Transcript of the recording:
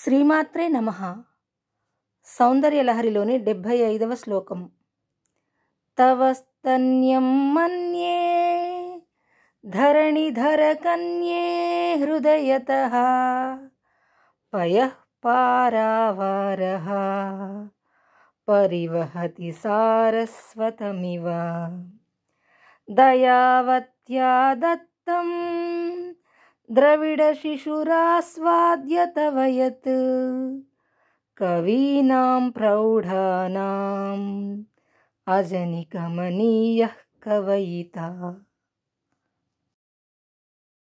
श्रीमात्रे नमः सौन्दर्यलहरिलनि डिब्बै ऐदव श्लोकं तव स्तन्यं मन्ये धरणिधरकन्ये हृदयतः पयः पारावारः परिवहति सारस्वतमिव दयावत्या दत्तम् यत् कवीनां प्रौढानाम् अजनिकमनीयः कवयिता